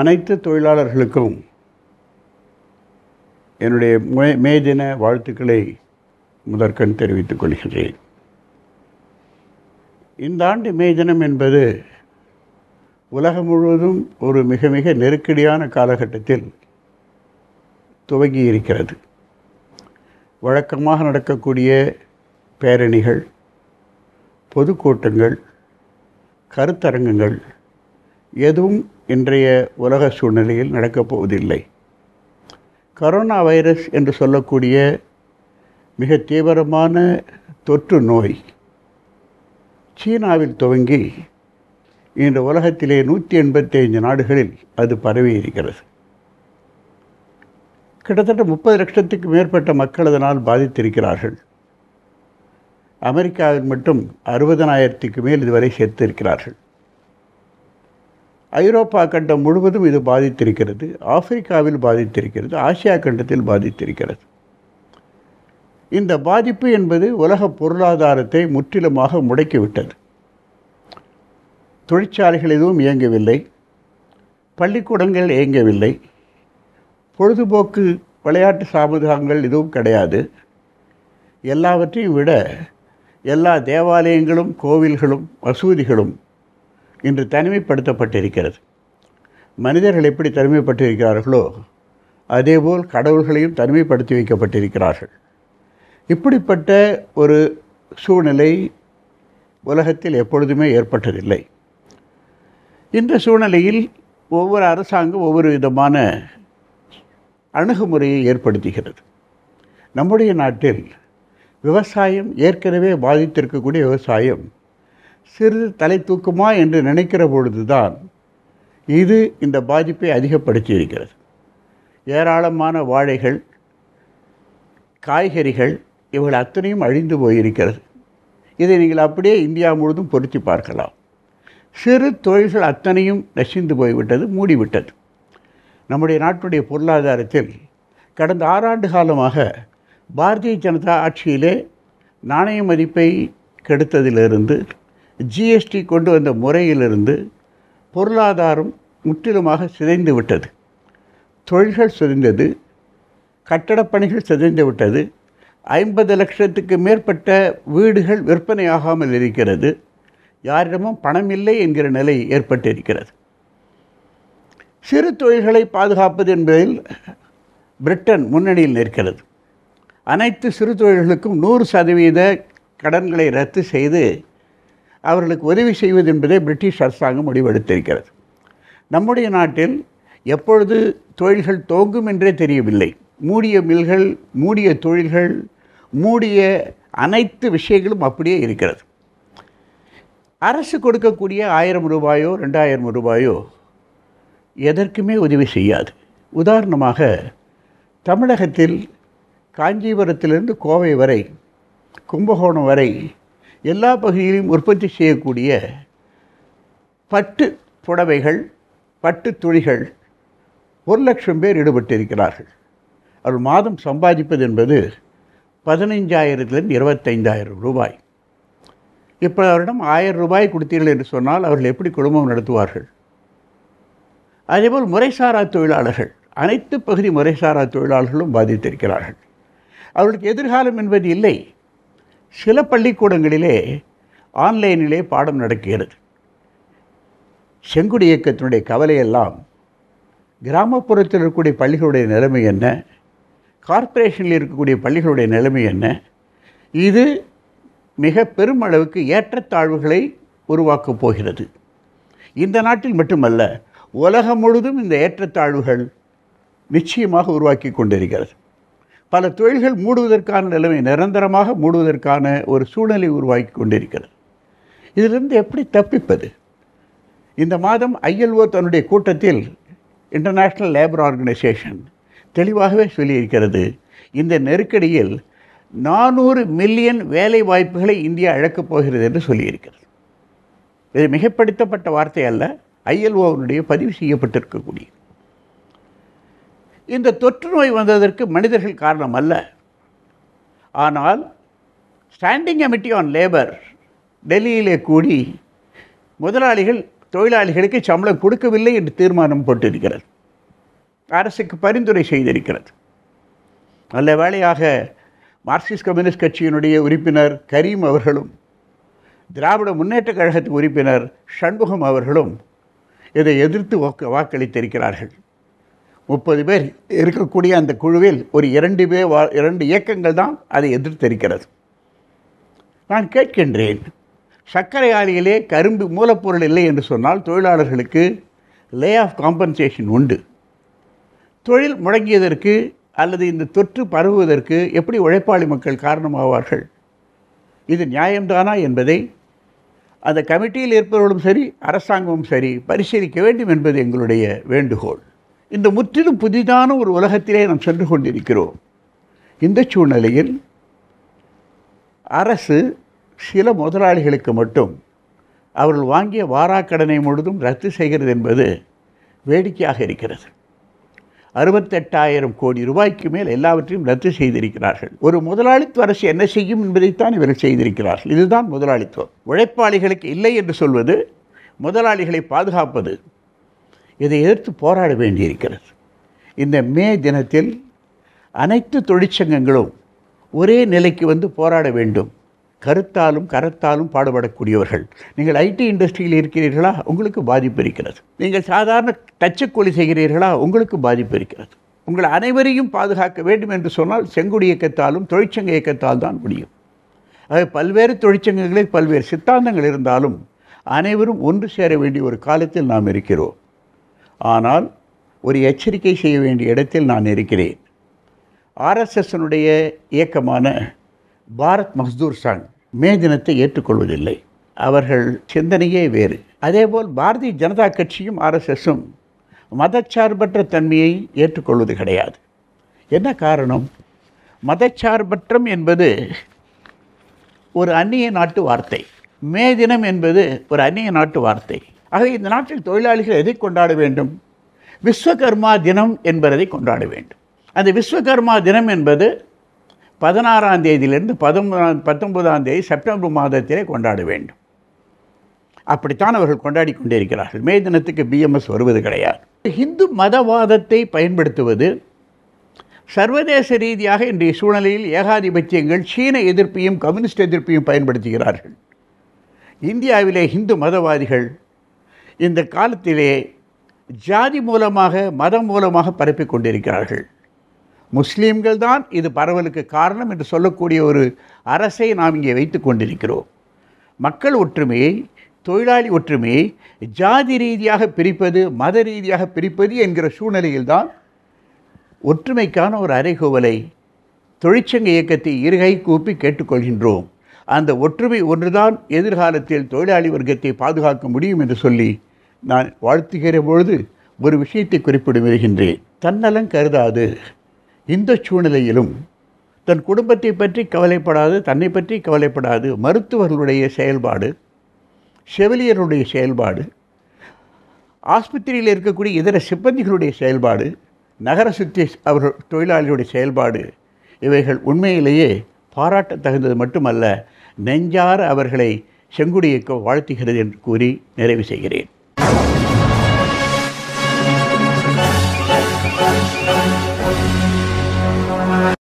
அனைத்து தொழிலாளர்களுக்கும் என்னுடைய மே தின வாழ்த்துக்களை முதற்கண் தெரிவித்துக் கொள்கிறேன் இந்த ஆண்டு மே தினம் என்பது உலகம் முழுவதும் ஒரு மிக மிக நெருக்கடியான காலகட்டத்தில் துவங்கி இருக்கிறது வழக்கமாக நடக்கக்கூடிய பேரணிகள் பொதுக்கூட்டங்கள் கருத்தரங்குகள் எதுவும் இன்றைய உலக சூழ்நிலையில் நடக்கப் போவதில்லை கரோனா வைரஸ் என்று சொல்லக்கூடிய மிக தீவிரமான தொற்று நோய் சீனாவில் துவங்கி இன்று உலகத்திலே நூற்றி எண்பத்தைந்து நாடுகளில் அது பரவி இருக்கிறது கிட்டத்தட்ட முப்பது லட்சத்துக்கு மேற்பட்ட மக்கள் அதனால் பாதித்திருக்கிறார்கள் அமெரிக்காவில் மட்டும் அறுபதனாயிரத்துக்கு மேல் இதுவரை சேர்த்திருக்கிறார்கள் ஐரோப்பா கண்டம் முழுவதும் இது பாதித்திருக்கிறது ஆப்பிரிக்காவில் பாதித்திருக்கிறது ஆசியா கண்டத்தில் பாதித்திருக்கிறது இந்த பாதிப்பு என்பது உலக பொருளாதாரத்தை முற்றிலுமாக முடக்கிவிட்டது தொழிற்சாலைகள் எதுவும் இயங்கவில்லை பள்ளிக்கூடங்கள் இயங்கவில்லை பொழுதுபோக்கு விளையாட்டு சாபுதாங்கள் எதுவும் கிடையாது எல்லாவற்றையும் விட எல்லா தேவாலயங்களும் கோவில்களும் மசூதிகளும் இன்று தனிமைப்படுத்தப்பட்டிருக்கிறது மனிதர்கள் எப்படி தனிமைப்பட்டிருக்கிறார்களோ அதேபோல் கடவுள்களையும் தனிமைப்படுத்தி வைக்கப்பட்டிருக்கிறார்கள் இப்படிப்பட்ட ஒரு சூழ்நிலை உலகத்தில் எப்பொழுதுமே ஏற்பட்டதில்லை இந்த சூழ்நிலையில் ஒவ்வொரு அரசாங்கம் ஒவ்வொரு விதமான அணுகுமுறையை ஏற்படுத்துகிறது நம்முடைய நாட்டில் விவசாயம் ஏற்கனவே பாதித்திருக்கக்கூடிய விவசாயம் சிறிது தலை தூக்குமா என்று நினைக்கிற பொழுதுதான் இது இந்த பாதிப்பை அதிகப்படுத்தி இருக்கிறது ஏராளமான வாழைகள் காய்கறிகள் இவர்கள் அத்தனையும் அழிந்து போயிருக்கிறது இதை நீங்கள் அப்படியே இந்தியா முழுதும் பொருத்தி பார்க்கலாம் சிறு தொழில்கள் அத்தனையும் நசிந்து போய்விட்டது மூடிவிட்டது நம்முடைய நாட்டுடைய பொருளாதாரத்தில் கடந்த ஆறாண்டு காலமாக பாரதிய ஜனதா ஆட்சியிலே நாணய மதிப்பை கெடுத்ததிலிருந்து ஜிஎஸ்டி கொண்டு வந்த முறையிலிருந்து பொருளாதாரம் முற்றிலுமாக சிதைந்து விட்டது தொழில்கள் சிதைந்தது கட்டடப்பணிகள் சிதைந்து விட்டது ஐம்பது லட்சத்துக்கு மேற்பட்ட வீடுகள் விற்பனையாகாமல் இருக்கிறது யாரிடமும் பணம் இல்லை என்கிற நிலை ஏற்பட்டிருக்கிறது சிறு தொழில்களை பாதுகாப்பது என்பதில் பிரிட்டன் முன்னணியில் நிற்கிறது அனைத்து சிறு தொழில்களுக்கும் நூறு சதவீத கடன்களை ரத்து செய்து அவர்களுக்கு உதவி செய்வது என்பதை பிரிட்டிஷ் அரசாங்கம் முடிவெடுத்திருக்கிறது நம்முடைய நாட்டில் எப்பொழுது தொழில்கள் துவங்கும் என்றே தெரியவில்லை மூடிய மில்கள் மூடிய தொழில்கள் மூடிய அனைத்து விஷயங்களும் அப்படியே இருக்கிறது அரசு கொடுக்கக்கூடிய ஆயிரம் ரூபாயோ ரெண்டாயிரம் ரூபாயோ எதற்குமே உதவி செய்யாது உதாரணமாக தமிழகத்தில் காஞ்சிபுரத்திலிருந்து கோவை வரை கும்பகோணம் வரை எல்லா பகுதியிலும் உற்பத்தி செய்யக்கூடிய பட்டு புடவைகள் பட்டு துணிகள் ஒரு லட்சம் பேர் ஈடுபட்டிருக்கிறார்கள் அவர் மாதம் சம்பாதிப்பது என்பது பதினைஞ்சாயிரத்துலேருந்து இருபத்தைந்தாயிரம் ரூபாய் இப்போ அவரிடம் ஆயிரம் ரூபாய் கொடுத்தீர்கள் என்று சொன்னால் அவர்கள் எப்படி குடும்பம் நடத்துவார்கள் அதேபோல் முறைசாரா தொழிலாளர்கள் அனைத்து பகுதி முறைசாரா தொழிலாளர்களும் பாதித்திருக்கிறார்கள் அவர்களுக்கு எதிர்காலம் என்பது இல்லை சில பள்ளிக்கூடங்களிலே ஆன்லைனிலே பாடம் நடக்கிறது செங்குடி இயக்கத்தினுடைய கவலையெல்லாம் கிராமப்புறத்தில் இருக்கக்கூடிய பள்ளிகளுடைய நிலைமை என்ன கார்ப்பரேஷனில் இருக்கக்கூடிய பள்ளிகளுடைய நிலைமை என்ன இது மிக பெருமளவுக்கு ஏற்றத்தாழ்வுகளை உருவாக்கப் போகிறது இந்த நாட்டில் மட்டுமல்ல உலகம் முழுதும் இந்த ஏற்றத்தாழ்வுகள் நிச்சயமாக உருவாக்கி கொண்டிருக்கிறது பல தொழில்கள் மூடுவதற்கான நிலைமை நிரந்தரமாக மூடுவதற்கான ஒரு சூழ்நிலை உருவாக்கி கொண்டிருக்கிறது இதிலிருந்து எப்படி தப்பிப்பது இந்த மாதம் ஐஎல்ஓ தன்னுடைய கூட்டத்தில் இன்டர்நேஷ்னல் லேபர் ஆர்கனைசேஷன் தெளிவாகவே சொல்லியிருக்கிறது இந்த நெருக்கடியில் நானூறு மில்லியன் வேலை வாய்ப்புகளை இந்தியா இழக்கப் போகிறது என்று சொல்லியிருக்கிறது இது மிகப்படுத்தப்பட்ட வார்த்தை அல்ல ஐஎல்ஓனுடைய பதிவு செய்யப்பட்டிருக்கக்கூடியது இந்த தொற்று நோய் வந்ததற்கு மனிதர்கள் காரணம் அல்ல ஆனால் ஸ்டாண்டிங் கமிட்டி ஆன் லேபர் டெல்லியிலே கூடி முதலாளிகள் தொழிலாளிகளுக்கு சம்பளம் கொடுக்கவில்லை என்று தீர்மானம் போட்டிருக்கிறது அரசுக்கு பரிந்துரை செய்திருக்கிறது நல்ல வேளையாக மார்க்சிஸ்ட் கம்யூனிஸ்ட் கட்சியினுடைய உறுப்பினர் கரீம் அவர்களும் திராவிட முன்னேற்ற கழகத்தின் உறுப்பினர் சண்முகம் அவர்களும் இதை எதிர்த்து வாக்களித்திருக்கிறார்கள் முப்பது பேர் இருக்கக்கூடிய அந்த குழுவில் ஒரு இரண்டு பேர் வா இரண்டு இயக்கங்கள் தான் அதை எதிர்த்திருக்கிறது நான் கேட்கின்றேன் சர்க்கரை ஆலையிலே கரும்பு மூலப்பொருள் இல்லை என்று சொன்னால் தொழிலாளர்களுக்கு லே ஆஃப் காம்பன்சேஷன் உண்டு தொழில் முடங்கியதற்கு அல்லது இந்த தொற்று பரவுவதற்கு எப்படி உழைப்பாளி மக்கள் காரணமாவார்கள் இது நியாயம்தானா என்பதை அந்த கமிட்டியில் இருப்பவர்களும் சரி அரசாங்கமும் சரி பரிசீலிக்க வேண்டும் என்பது எங்களுடைய வேண்டுகோள் இந்த முற்றிலும் புதிதான ஒரு உலகத்திலே நாம் சென்று கொண்டிருக்கிறோம் இந்த சூழ்நிலையில் அரசு சில முதலாளிகளுக்கு மட்டும் அவர்கள் வாங்கிய வாராக்கடனை முழுதும் ரத்து செய்கிறது என்பது வேடிக்கையாக இருக்கிறது அறுபத்தெட்டாயிரம் கோடி ரூபாய்க்கு மேல் எல்லாவற்றையும் ரத்து செய்திருக்கிறார்கள் ஒரு முதலாளித்துவ அரசு என்ன செய்யும் என்பதைத்தான் இவர்கள் செய்திருக்கிறார்கள் இதுதான் முதலாளித்துவம் உழைப்பாளிகளுக்கு இல்லை என்று சொல்வது முதலாளிகளை பாதுகாப்பது இதை எதிர்த்து போராட வேண்டியிருக்கிறது இந்த மே தினத்தில் அனைத்து தொழிற்சங்கங்களும் ஒரே நிலைக்கு வந்து போராட வேண்டும் கருத்தாலும் கரத்தாலும் பாடுபடக்கூடியவர்கள் நீங்கள் ஐடி இண்டஸ்ட்ரியில் இருக்கிறீர்களா உங்களுக்கு பாதிப்பு இருக்கிறது நீங்கள் சாதாரண தச்சக்கூலி செய்கிறீர்களா உங்களுக்கு பாதிப்பு இருக்கிறது உங்கள் அனைவரையும் பாதுகாக்க வேண்டும் என்று சொன்னால் செங்குடி இயக்கத்தாலும் தொழிற்சங்க இயக்கத்தால் தான் முடியும் அது பல்வேறு தொழிற்சங்கங்களில் பல்வேறு சித்தாந்தங்கள் இருந்தாலும் அனைவரும் ஒன்று சேர வேண்டிய ஒரு காலத்தில் நாம் இருக்கிறோம் ஆனால் ஒரு எச்சரிக்கை செய்ய வேண்டிய இடத்தில் நான் இருக்கிறேன் ஆர்எஸ்எஸ்னுடைய இயக்கமான பாரத் மஸ்தூர் சங் மே தினத்தை ஏற்றுக்கொள்வதில்லை அவர்கள் சிந்தனையே வேறு அதேபோல் பாரதிய ஜனதா கட்சியும் ஆர்எஸ்எஸும் மதச்சார்பற்ற தன்மையை ஏற்றுக்கொள்வது கிடையாது என்ன காரணம் மதச்சார்பற்றம் என்பது ஒரு அந்நிய நாட்டு வார்த்தை மே தினம் என்பது ஒரு அந்நிய நாட்டு வார்த்தை ஆகவே இந்த நாட்டில் தொழிலாளிகள் எதை கொண்டாட வேண்டும் விஸ்வகர்மா தினம் என்பதை கொண்டாட வேண்டும் அந்த விஸ்வகர்மா தினம் என்பது பதினாறாம் தேதியிலிருந்து பதிமூணாம் பத்தொன்பதாம் தேதி செப்டம்பர் மாதத்திலே கொண்டாட வேண்டும் அப்படித்தான் அவர்கள் கொண்டாடி கொண்டிருக்கிறார்கள் மே தினத்துக்கு பிஎம்எஸ் வருவது கிடையாது ஹிந்து மதவாதத்தை பயன்படுத்துவது சர்வதேச ரீதியாக இன்றைய சூழ்நிலையில் ஏகாதிபத்தியங்கள் சீன எதிர்ப்பையும் கம்யூனிஸ்ட் எதிர்ப்பையும் பயன்படுத்துகிறார்கள் இந்தியாவிலே ஹிந்து மதவாதிகள் இந்த காலத்திலே ஜாதி மூலமாக மதம் மூலமாக பரப்பி கொண்டிருக்கிறார்கள் முஸ்லீம்கள் தான் இது பரவலுக்கு காரணம் என்று சொல்லக்கூடிய ஒரு அரசை நாம் இங்கே வைத்து கொண்டிருக்கிறோம் மக்கள் ஒற்றுமையை தொழிலாளி ஒற்றுமையை ஜாதி ரீதியாக பிரிப்பது மத ரீதியாக பிரிப்பது என்கிற சூழ்நிலையில்தான் ஒற்றுமைக்கான ஒரு அறைகோவலை தொழிற்சங்க இயக்கத்தை இருகை கூப்பி கேட்டுக்கொள்கின்றோம் அந்த ஒற்றுமை ஒன்றுதான் எதிர்காலத்தில் தொழிலாளி வர்க்கத்தை பாதுகாக்க முடியும் என்று சொல்லி நான் வாழ்த்துகிற பொழுது ஒரு விஷயத்தை குறிப்பிட வருகின்றேன் தன்னலம் கருதாது இந்த சூழ்நிலையிலும் தன் குடும்பத்தை பற்றி கவலைப்படாது தன்னை பற்றி கவலைப்படாது மருத்துவர்களுடைய செயல்பாடு செவிலியருடைய செயல்பாடு ஆஸ்பத்திரியில் இருக்கக்கூடிய இதர சிப்பந்திகளுடைய செயல்பாடு நகர சுற்றி அவர்கள் தொழிலாளிகளுடைய செயல்பாடு இவைகள் உண்மையிலேயே பாராட்ட தகுந்தது மட்டுமல்ல நெஞ்சார அவர்களை செங்குடியக்க வாழ்த்துகிறது என்று கூறி நிறைவு செய்கிறேன்